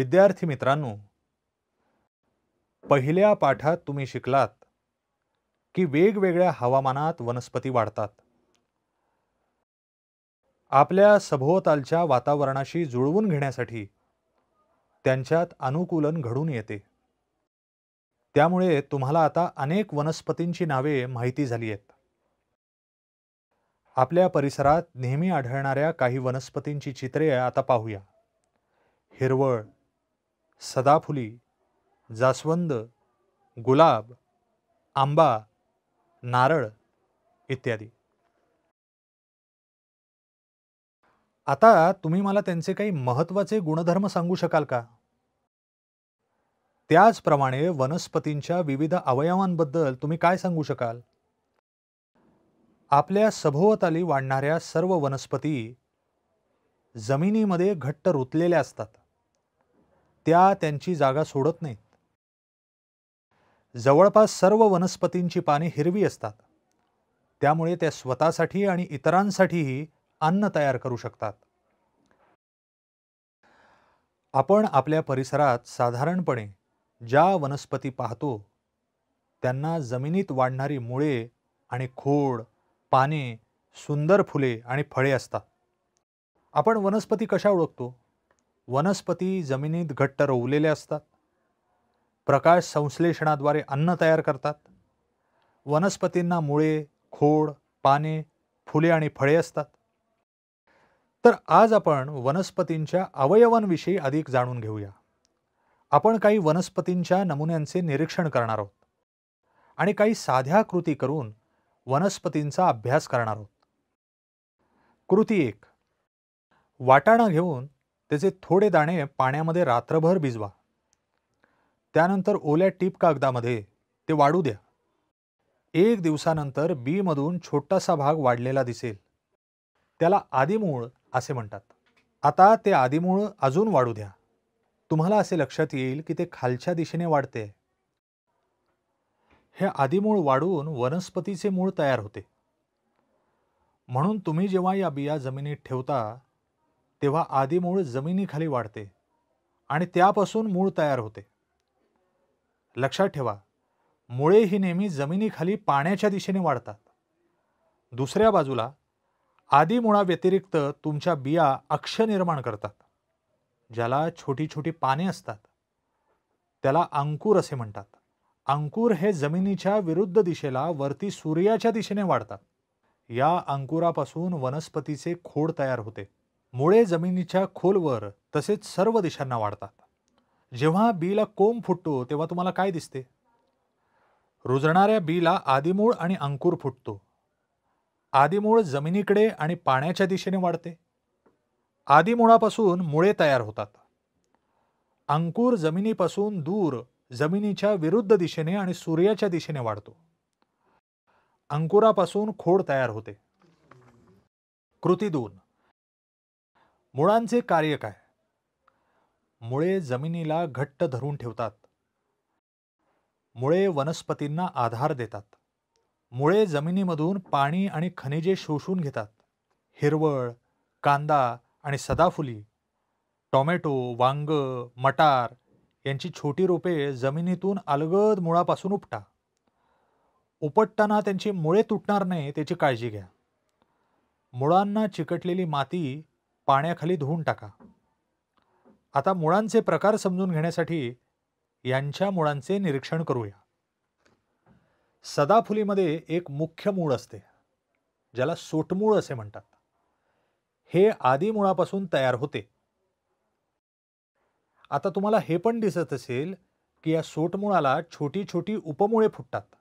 विद्यार्थी मित्रांनो पहिल्या पाठात तुम्ही शिकलात की वेगवेगळ्या हवामानात वनस्पती वाढतात आपल्या सभोवतालच्या वातावरणाशी जुळवून घेण्यासाठी त्यांच्यात अनुकूलन घडून येते त्यामुळे तुम्हाला आता अनेक वनस्पतींची नावे माहिती झाली आहेत आपल्या परिसरात नेहमी आढळणाऱ्या काही वनस्पतींची चित्रे आता पाहूया हिरवळ सदाफुली जास्वंद गुलाब आंबा नारळ इत्यादी आता तुम्ही मला त्यांचे काही महत्वाचे गुणधर्म सांगू शकाल का त्याचप्रमाणे वनस्पतींच्या विविध अवयवांबद्दल तुम्ही काय सांगू शकाल आपल्या सभोवताली वाढणाऱ्या सर्व वनस्पती जमिनीमध्ये घट्ट रुतलेल्या असतात त्या त्यांची जागा सोडत नाहीत जवळपास सर्व वनस्पतींची पाने हिरवी असतात त्यामुळे त्या स्वतःसाठी आणि इतरांसाठीही अन्न तयार करू शकतात आपण आपल्या परिसरात साधारणपणे ज्या वनस्पती पाहतो त्यांना जमिनीत वाढणारी मुळे आणि खोड पाने सुंदर फुले आणि फळे असतात आपण वनस्पती कशा ओळखतो वनस्पती जमिनीत घट्ट रोवलेले असतात प्रकाश संश्लेषणाद्वारे अन्न तयार करतात वनस्पतींना मुळे खोड पाने फुले आणि फळे असतात तर आज आपण वनस्पतींच्या अवयवांविषयी अधिक जाणून घेऊया आपण काही वनस्पतींच्या नमुन्यांचे निरीक्षण करणार आहोत आणि काही साध्या कृती करून वनस्पतींचा अभ्यास करणार आहोत कृती एक वाटाणा घेऊन त्याचे थोडे दाणे पाण्यामध्ये रात्रभर भिजवा त्यानंतर ओल्या टीप कागदामध्ये ते वाढू द्या एक दिवसानंतर बीमधून छोटासा भाग वाढलेला दिसेल त्याला आदिमूळ असे म्हणतात आता ते आदिमूळ अजून वाढू द्या तुम्हाला असे लक्षात येईल की ते खालच्या दिशेने वाढते हे आदिमूळ वाढून वनस्पतीचे मूळ तयार होते म्हणून तुम्ही जेव्हा या बिया जमिनीत ठेवता तेव्हा आधी मूळ जमिनीखाली वाढते आणि त्यापासून मूळ तयार होते लक्षात ठेवा मुळे ही नेहमी जमिनीखाली पाण्याच्या दिशेने वाढतात दुसऱ्या बाजूला आदी मुळाव्यतिरिक्त तुमच्या बिया अक्ष निर्माण करतात ज्याला छोटी छोटी पाने असतात त्याला अंकुर असे म्हणतात अंकुर हे जमिनीच्या विरुद्ध दिशेला वरती सूर्याच्या दिशेने वाढतात या अंकुरापासून वनस्पतीचे खोड तयार होते मुळे जमिनीच्या खोलवर तसेच सर्व दिशांना वाढतात जेव्हा बीला कोंब फुटतो तेव्हा तुम्हाला काय दिसते रुजणाऱ्या बीला आदिमूळ आणि अंकुर फुटतो आदिमूळ जमिनीकडे आणि पाण्याच्या दिशेने वाढते आदिमुळापासून मुळे तयार होतात अंकुर जमिनीपासून दूर जमिनीच्या विरुद्ध दिशेने आणि सूर्याच्या दिशेने वाढतो अंकुरापासून खोड तयार होते कृती दोन मुळांचे कार्य काय मुळे जमिनीला घट्ट धरून ठेवतात मुळे वनस्पतींना आधार देतात मुळे जमिनीमधून पाणी आणि खनिजे शोषून घेतात हिरवळ कांदा आणि सदाफुली टॉमॅटो वांग मटार यांची छोटी रोपे जमिनीतून अलगद मुळापासून उपटा उपटताना त्यांची मुळे तुटणार नाही त्याची काळजी घ्या मुळांना चिकटलेली माती पाण्याखाली धुवून टाका आता मुळांचे प्रकार समजून घेण्यासाठी यांच्या मुळांचे निरीक्षण करूया सदाफुलीमध्ये एक मुख्य मूळ असते ज्याला सोटमूळ असे म्हणतात हे आदी मुळापासून तयार होते आता तुम्हाला हे पण दिसत असेल की या सोटमुळाला छोटी छोटी उपमुळे फुटतात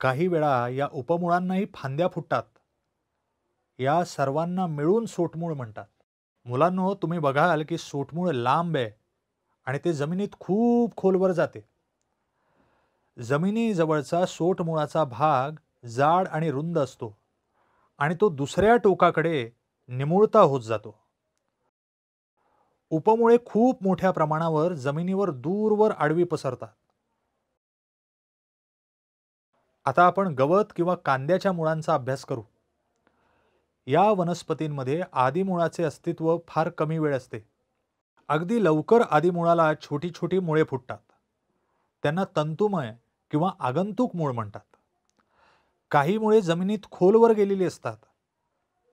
काही वेळा या उपमुळांनाही फांद्या फुटतात या सर्वांना मिळून सोटमूळ म्हणतात मुलांनो तुम्ही बघाल की सोटमूळ लांब आहे आणि ते जमिनीत खूप खोलवर जाते जमिनीजवळचा सोटमुळाचा भाग जाड आणि रुंद असतो आणि तो दुसऱ्या टोकाकडे निमुळता होत जातो उपमुळे खूप मोठ्या प्रमाणावर जमिनीवर दूरवर आडवी पसरतात आता आपण गवत किंवा कांद्याच्या मुळांचा अभ्यास करू या वनस्पतींमध्ये आदिमुळाचे अस्तित्व फार कमी वेळ असते अगदी लवकर आदिमुळाला छोटी छोटी मुळे फुटतात त्यांना तंतुमय किंवा आगंतुक मूळ म्हणतात काही मुळे जमिनीत खोलवर गेलेली असतात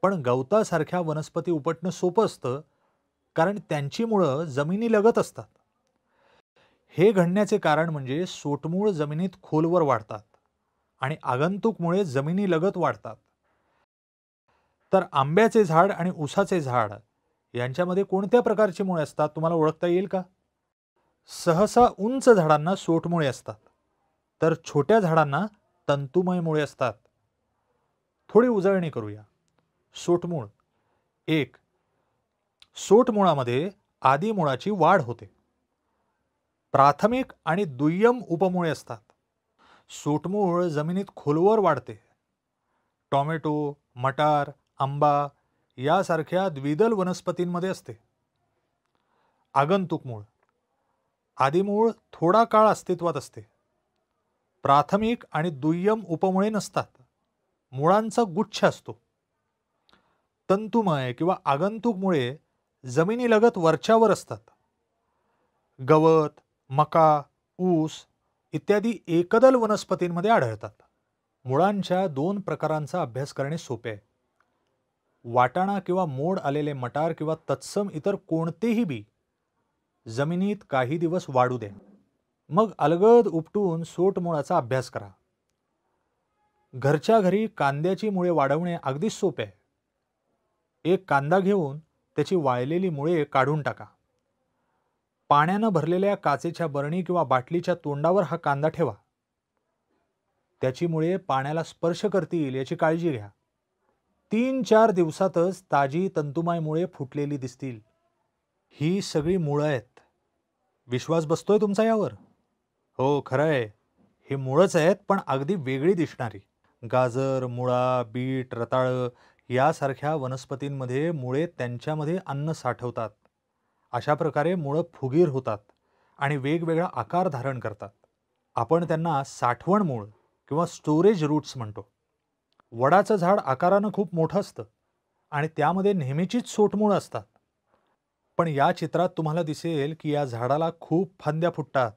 पण गवतासारख्या वनस्पती उपटणं सोपं असतं कारण त्यांची मुळं लगत असतात हे घडण्याचे कारण म्हणजे सोटमूळ जमिनीत खोलवर वाढतात आणि आगंतुकमुळे लगत वाढतात तर आंब्याचे झाड आणि उसाचे झाड यांच्यामध्ये कोणत्या प्रकारची मुळे असतात तुम्हाला ओळखता येईल का सहसा उंच झाडांना सोटमुळे असतात तर छोट्या झाडांना तंतुमय मुळे असतात थोडी उजळणी करूया सोटमूळ एक सोटमुळामध्ये आदी मुळाची वाढ होते प्राथमिक आणि दुय्यम उपमुळे असतात सोटमूळ जमिनीत खोलवर वाढते टॉमॅटो मटार आंबा यासारख्या द्विदल वनस्पतींमध्ये असते आगंतुक मूळ आदिमूळ थोडा काळ अस्तित्वात असते प्राथमिक आणि दुय्यम उपमुळे नसतात मुळांचा गुच्छ असतो तंतुमय किंवा आगंतुकमुळे जमिनीलगत वरच्यावर असतात गवत मका ऊस इत्यादी एकदल वनस्पतींमध्ये आढळतात मुळांच्या दोन प्रकारांचा अभ्यास करणे सोपे आहे वाटाणा किंवा मोड आलेले मटार किंवा तत्सम इतर कोणतेही बी जमिनीत काही दिवस वाढू दे मग अलगद उपटून सोट मुळाचा अभ्यास करा घरच्या घरी कांद्याची मुळे वाढवणे अगदीच सोपे आहे एक कांदा घेऊन त्याची वाळलेली मुळे काढून टाका पाण्यानं भरलेल्या काचेच्या बरणी किंवा बाटलीच्या तोंडावर हा कांदा ठेवा त्याची मुळे पाण्याला स्पर्श करतील याची काळजी घ्या तीन चार दिवसातच ताजी तंतुमायमुळे फुटलेली दिसतील ही सगळी मुळं आहेत विश्वास बसतोय तुमचा यावर हो खरं आहे हे मुळंच आहेत पण अगदी वेगळी दिसणारी गाजर मुळा बीट रताळं यासारख्या वनस्पतींमध्ये मुळे त्यांच्यामध्ये अन्न साठवतात अशा प्रकारे मुळं फुगीर होतात आणि वेगवेगळा आकार धारण करतात आपण त्यांना साठवण मूळ किंवा स्टोरेज रूट्स म्हणतो वडाचं झाड आकारानं खूप मोठं असतं आणि त्यामध्ये नेहमीचीच सोटमूळ असतात पण या चित्रात तुम्हाला दिसेल की या झाडाला खूप फांद्या फुटतात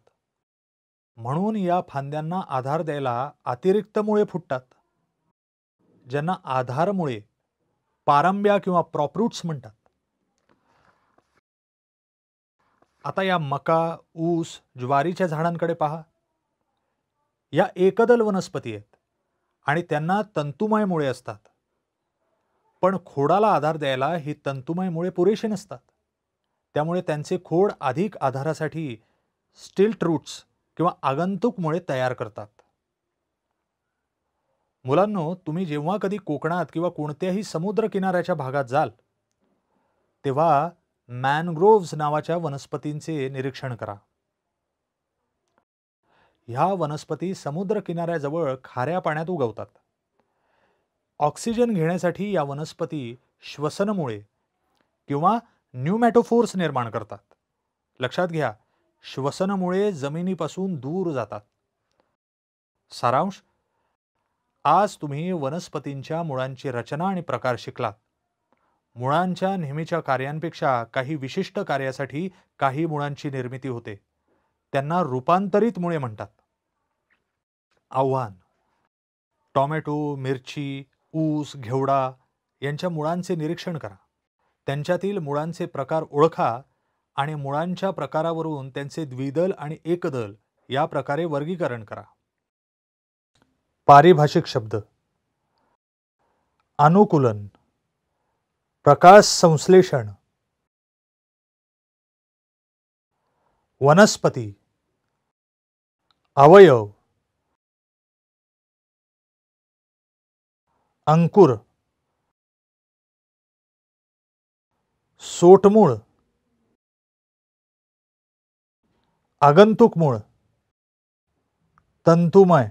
म्हणून या फांद्यांना आधार द्यायला अतिरिक्त मुळे फुटतात ज्यांना आधारमुळे पारंब्या किंवा प्रॉपरूट्स म्हणतात आता या मका ऊस ज्वारीच्या झाडांकडे पहा या एकदल वनस्पती आहेत आणि त्यांना तंतुमयमुळे असतात पण खोडाला आधार द्यायला हे तंतुमयमुळे पुरेसे नसतात त्यामुळे त्यांचे खोड अधिक आधारासाठी स्टील रूट्स किंवा आगंतुकमुळे तयार करतात मुलांनो तुम्ही जेव्हा कधी कोकणात किंवा कोणत्याही समुद्रकिनाऱ्याच्या भागात जाल तेव्हा मॅनग्रोव्ज नावाच्या वनस्पतींचे निरीक्षण करा ह्या वनस्पती समुद्र किनाऱ्याजवळ खाऱ्या पाण्यात उगवतात ऑक्सिजन घेण्यासाठी या वनस्पती श्वसनमुळे किंवा न्यूमॅटोफोर्स निर्माण करतात लक्षात घ्या श्वसनमुळे जमिनीपासून दूर जातात सारांश आज तुम्ही वनस्पतींच्या मुळांची रचना आणि प्रकार शिकलात मुळांच्या नेहमीच्या कार्यांपेक्षा काही विशिष्ट कार्यासाठी काही मुळांची निर्मिती होते त्यांना रूपांतरित मुळे म्हणतात आव्हान टॉमॅटो मिरची ऊस घेवडा यांच्या मुळांचे निरीक्षण करा त्यांच्यातील मुळांचे प्रकार ओळखा आणि मुळांच्या प्रकारावरून त्यांचे द्विदल आणि एकदल या प्रकारे वर्गीकरण करा पारिभाषिक शब्द अनुकूलन प्रकाश संश्लेषण वनस्पती अवयव अंकुर सोटमूळ आगंतुक तंतुमय